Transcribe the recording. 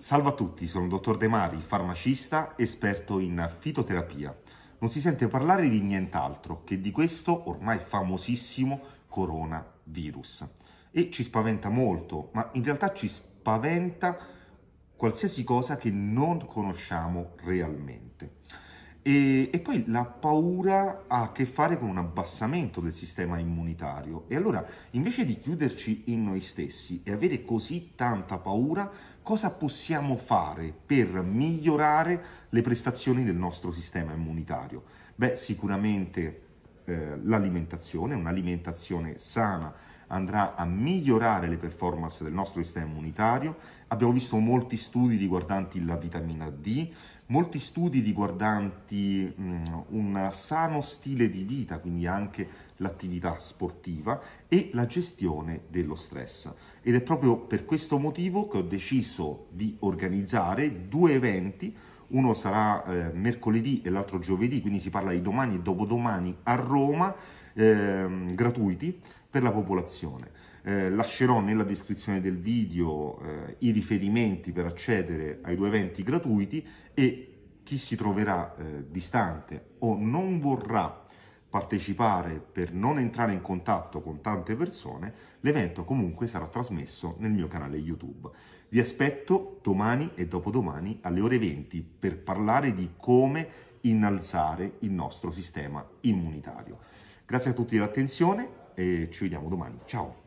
Salve a tutti, sono il dottor De Mari, farmacista, esperto in fitoterapia. Non si sente parlare di nient'altro che di questo ormai famosissimo coronavirus. E ci spaventa molto, ma in realtà ci spaventa qualsiasi cosa che non conosciamo realmente. E, e, poi la paura ha a che fare con un abbassamento del sistema immunitario. E allora, invece di chiuderci in noi stessi e avere così tanta paura, cosa possiamo fare per migliorare le prestazioni del nostro sistema immunitario? Beh, sicuramente eh, l'alimentazione, un'alimentazione sana andrà a migliorare le performance del nostro sistema immunitario. Abbiamo visto molti studi riguardanti la vitamina D, molti studi riguardanti mm, un sano stile di vita, quindi anche l'attività sportiva e la gestione dello stress. Ed è proprio per questo motivo che ho deciso di organizzare due eventi uno sarà eh, mercoledì e l'altro giovedì, quindi si parla di domani e dopodomani a Roma, eh, gratuiti per la popolazione. Eh, lascerò nella descrizione del video eh, i riferimenti per accedere ai due eventi gratuiti e chi si troverà eh, distante o non vorrà partecipare per non entrare in contatto con tante persone, l'evento comunque sarà trasmesso nel mio canale YouTube. Vi aspetto domani e dopodomani alle ore 20 per parlare di come innalzare il nostro sistema immunitario. Grazie a tutti dell'attenzione e ci vediamo domani. Ciao!